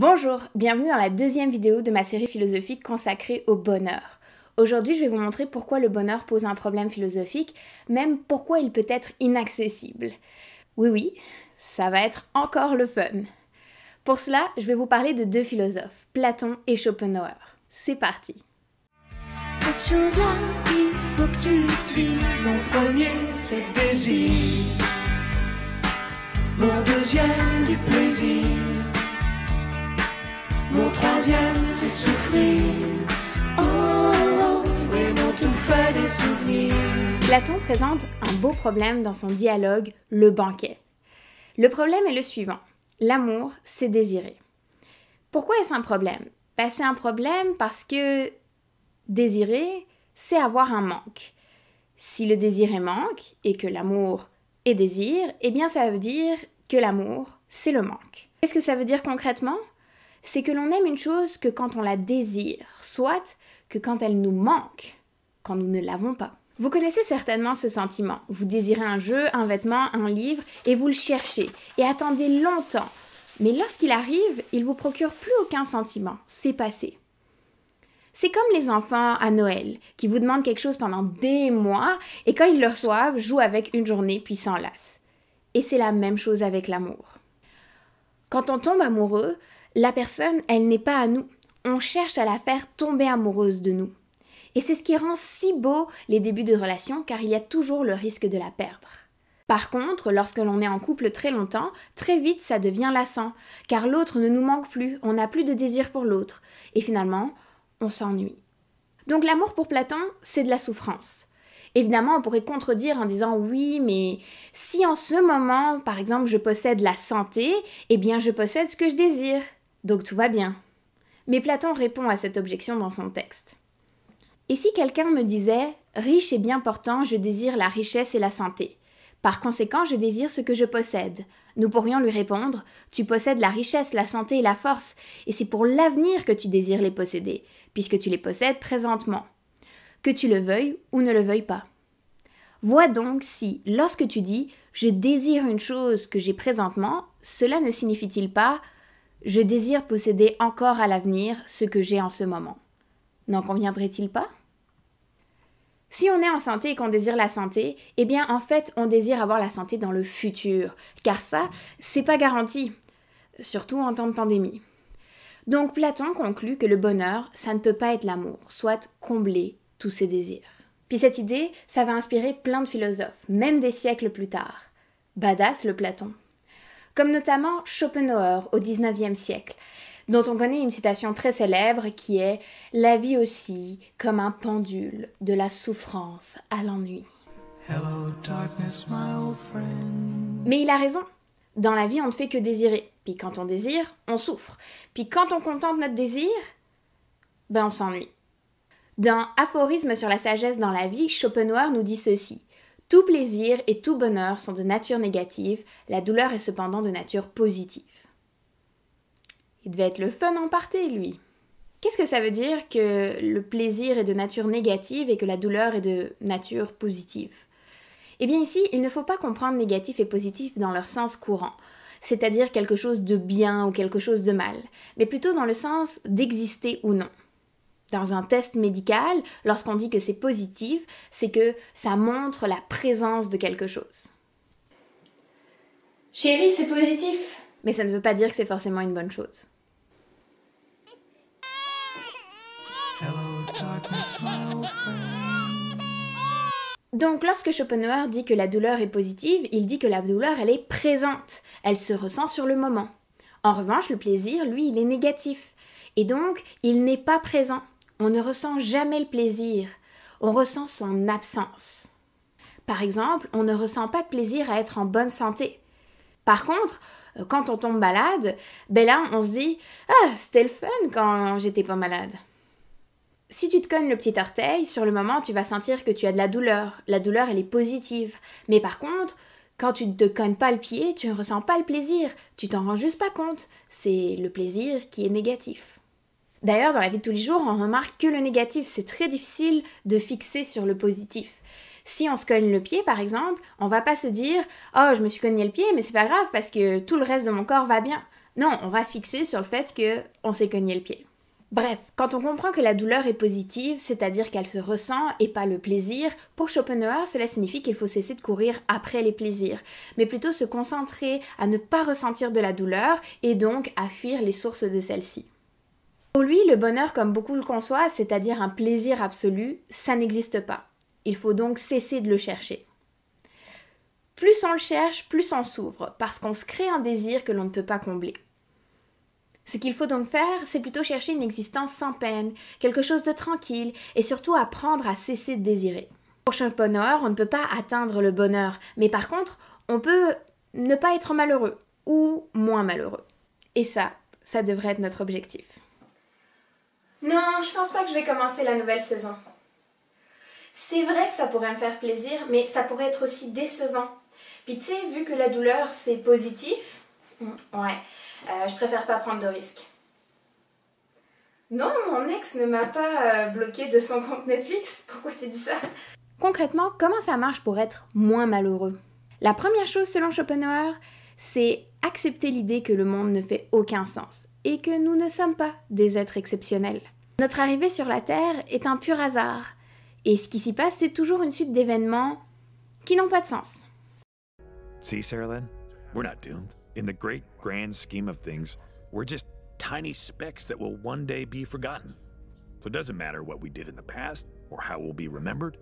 Bonjour, bienvenue dans la deuxième vidéo de ma série philosophique consacrée au bonheur. Aujourd'hui, je vais vous montrer pourquoi le bonheur pose un problème philosophique, même pourquoi il peut être inaccessible. Oui, oui, ça va être encore le fun. Pour cela, je vais vous parler de deux philosophes, Platon et Schopenhauer. C'est parti. premier, du plaisir. Mon troisième, Platon présente un beau problème dans son dialogue Le banquet. Le problème est le suivant. L'amour, c'est désirer. Pourquoi est-ce un problème ben, C'est un problème parce que désirer, c'est avoir un manque. Si le désir est manque et que l'amour est désir, eh bien ça veut dire que l'amour, c'est le manque. Qu'est-ce que ça veut dire concrètement c'est que l'on aime une chose que quand on la désire, soit que quand elle nous manque, quand nous ne l'avons pas. Vous connaissez certainement ce sentiment. Vous désirez un jeu, un vêtement, un livre, et vous le cherchez, et attendez longtemps. Mais lorsqu'il arrive, il vous procure plus aucun sentiment. C'est passé. C'est comme les enfants à Noël, qui vous demandent quelque chose pendant des mois, et quand ils le reçoivent, jouent avec une journée puis s'enlacent. Et c'est la même chose avec l'amour. Quand on tombe amoureux, la personne, elle n'est pas à nous. On cherche à la faire tomber amoureuse de nous. Et c'est ce qui rend si beau les débuts de relation car il y a toujours le risque de la perdre. Par contre, lorsque l'on est en couple très longtemps, très vite ça devient lassant, car l'autre ne nous manque plus, on n'a plus de désir pour l'autre, et finalement, on s'ennuie. Donc l'amour pour Platon, c'est de la souffrance. Évidemment, on pourrait contredire en disant oui, mais si en ce moment, par exemple, je possède la santé, eh bien je possède ce que je désire. Donc tout va bien. Mais Platon répond à cette objection dans son texte. Et si quelqu'un me disait Riche et bien portant, je désire la richesse et la santé. Par conséquent, je désire ce que je possède. Nous pourrions lui répondre Tu possèdes la richesse, la santé et la force, et c'est pour l'avenir que tu désires les posséder, puisque tu les possèdes présentement. Que tu le veuilles ou ne le veuilles pas. Vois donc si, lorsque tu dis Je désire une chose que j'ai présentement, cela ne signifie-t-il pas je désire posséder encore à l'avenir ce que j'ai en ce moment. N'en conviendrait-il pas si on est en santé et qu'on désire la santé, eh bien en fait on désire avoir la santé dans le futur, car ça, c'est pas garanti, surtout en temps de pandémie. Donc Platon conclut que le bonheur, ça ne peut pas être l'amour, soit combler tous ses désirs. Puis cette idée, ça va inspirer plein de philosophes, même des siècles plus tard. Badass le Platon comme notamment Schopenhauer au XIXe siècle, dont on connaît une citation très célèbre qui est La vie aussi comme un pendule de la souffrance à l'ennui. Mais il a raison. Dans la vie, on ne fait que désirer. Puis quand on désire, on souffre. Puis quand on contente notre désir, ben on s'ennuie. Dans Aphorisme sur la sagesse dans la vie, Schopenhauer nous dit ceci. Tout plaisir et tout bonheur sont de nature négative, la douleur est cependant de nature positive. Il devait être le fun en partie, lui. Qu'est-ce que ça veut dire que le plaisir est de nature négative et que la douleur est de nature positive Eh bien ici, il ne faut pas comprendre négatif et positif dans leur sens courant, c'est-à-dire quelque chose de bien ou quelque chose de mal, mais plutôt dans le sens d'exister ou non dans un test médical, lorsqu'on dit que c'est positif, c'est que ça montre la présence de quelque chose. Chérie, c'est positif. Mais ça ne veut pas dire que c'est forcément une bonne chose. Donc lorsque Schopenhauer dit que la douleur est positive, il dit que la douleur, elle est présente, elle se ressent sur le moment. En revanche, le plaisir, lui, il est négatif. Et donc, il n'est pas présent. On ne ressent jamais le plaisir, on ressent son absence. Par exemple, on ne ressent pas de plaisir à être en bonne santé. Par contre, euh, quand on tombe malade, ben là, on se dit Ah, c'était le fun quand j'étais pas malade. Si tu te cognes le petit orteil, sur le moment, tu vas sentir que tu as de la douleur. La douleur, elle est positive. Mais par contre, quand tu te cognes pas le pied, tu ne ressens pas le plaisir. Tu t'en rends juste pas compte. C'est le plaisir qui est négatif. D'ailleurs, dans la vie de tous les jours, on remarque que le négatif, c'est très difficile de fixer sur le positif. Si on se cogne le pied, par exemple, on va pas se dire Oh, je me suis cogné le pied, mais c'est pas grave parce que tout le reste de mon corps va bien. Non, on va fixer sur le fait qu'on s'est cogné le pied. Bref, quand on comprend que la douleur est positive, c'est-à-dire qu'elle se ressent et pas le plaisir, pour Schopenhauer, cela signifie qu'il faut cesser de courir après les plaisirs, mais plutôt se concentrer à ne pas ressentir de la douleur et donc à fuir les sources de celle-ci. Pour lui, le bonheur, comme beaucoup le conçoivent, c'est-à-dire un plaisir absolu, ça n'existe pas. Il faut donc cesser de le chercher. Plus on le cherche, plus on s'ouvre, parce qu'on se crée un désir que l'on ne peut pas combler. Ce qu'il faut donc faire, c'est plutôt chercher une existence sans peine, quelque chose de tranquille, et surtout apprendre à cesser de désirer. Pour bonheur, on ne peut pas atteindre le bonheur, mais par contre, on peut ne pas être malheureux, ou moins malheureux. Et ça, ça devrait être notre objectif. Non, je pense pas que je vais commencer la nouvelle saison. C'est vrai que ça pourrait me faire plaisir, mais ça pourrait être aussi décevant. Puis tu sais, vu que la douleur c'est positif, mm, ouais, euh, je préfère pas prendre de risques. Non, mon ex ne m'a pas euh, bloqué de son compte Netflix. Pourquoi tu dis ça Concrètement, comment ça marche pour être moins malheureux La première chose selon Schopenhauer, c'est accepter l'idée que le monde ne fait aucun sens et que nous ne sommes pas des êtres exceptionnels. Notre arrivée sur la Terre est un pur hasard, et ce qui s'y passe, c'est toujours une suite d'événements qui n'ont pas de sens. See, Sarah Lynn, we're not doomed. In the great grand scheme of things, we're just tiny specks that will one day be forgotten. So it doesn't matter what we did in the past or how we'll be remembered.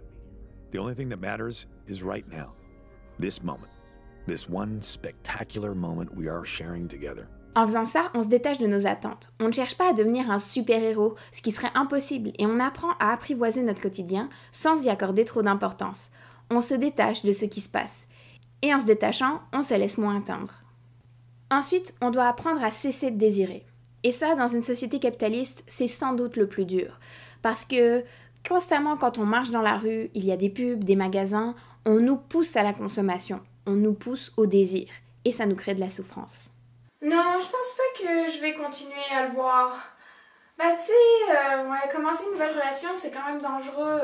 The only thing that matters is right now, this moment, this one spectacular moment we are sharing together. En faisant ça, on se détache de nos attentes. On ne cherche pas à devenir un super-héros, ce qui serait impossible, et on apprend à apprivoiser notre quotidien sans y accorder trop d'importance. On se détache de ce qui se passe. Et en se détachant, on se laisse moins atteindre. Ensuite, on doit apprendre à cesser de désirer. Et ça, dans une société capitaliste, c'est sans doute le plus dur. Parce que constamment, quand on marche dans la rue, il y a des pubs, des magasins, on nous pousse à la consommation, on nous pousse au désir. Et ça nous crée de la souffrance. Non, je pense pas que je vais continuer à le voir. Bah tu sais, euh, commencer une nouvelle relation, c'est quand même dangereux.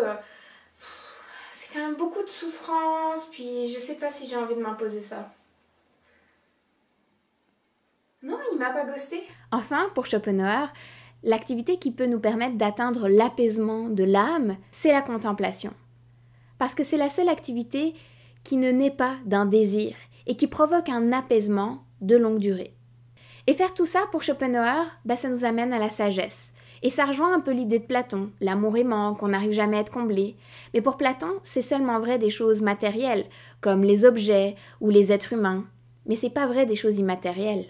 C'est quand même beaucoup de souffrance, puis je sais pas si j'ai envie de m'imposer ça. Non, il m'a pas ghosté. Enfin, pour Schopenhauer, l'activité qui peut nous permettre d'atteindre l'apaisement de l'âme, c'est la contemplation. Parce que c'est la seule activité qui ne naît pas d'un désir et qui provoque un apaisement de longue durée. Et faire tout ça pour Schopenhauer, bah, ça nous amène à la sagesse. Et ça rejoint un peu l'idée de Platon, l'amour aimant, qu'on n'arrive jamais à être comblé. Mais pour Platon, c'est seulement vrai des choses matérielles, comme les objets ou les êtres humains. Mais c'est pas vrai des choses immatérielles,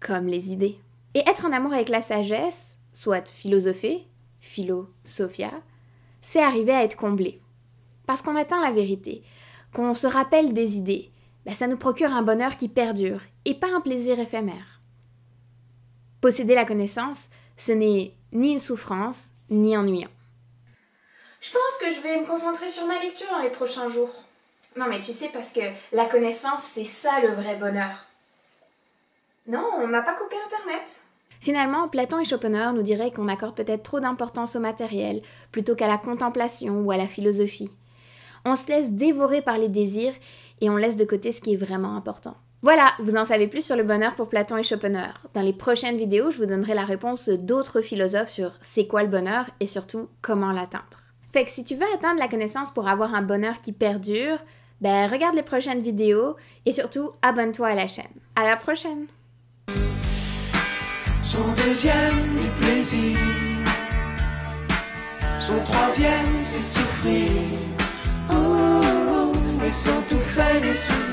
comme les idées. Et être en amour avec la sagesse, soit philosopher, philosophia, c'est arriver à être comblé. Parce qu'on atteint la vérité, qu'on se rappelle des idées, bah ça nous procure un bonheur qui perdure, et pas un plaisir éphémère. Posséder la connaissance, ce n'est ni une souffrance, ni ennuyant. Je pense que je vais me concentrer sur ma lecture dans les prochains jours. Non mais tu sais, parce que la connaissance, c'est ça le vrai bonheur. Non, on n'a pas coupé Internet. Finalement, Platon et Schopenhauer nous diraient qu'on accorde peut-être trop d'importance au matériel plutôt qu'à la contemplation ou à la philosophie. On se laisse dévorer par les désirs et on laisse de côté ce qui est vraiment important. Voilà, vous en savez plus sur le bonheur pour Platon et Schopenhauer. Dans les prochaines vidéos, je vous donnerai la réponse d'autres philosophes sur c'est quoi le bonheur et surtout comment l'atteindre. Fait que si tu veux atteindre la connaissance pour avoir un bonheur qui perdure, ben regarde les prochaines vidéos et surtout abonne-toi à la chaîne. À la prochaine. Son deuxième plaisir. Son troisième c'est souffrir. Oh, oh, oh,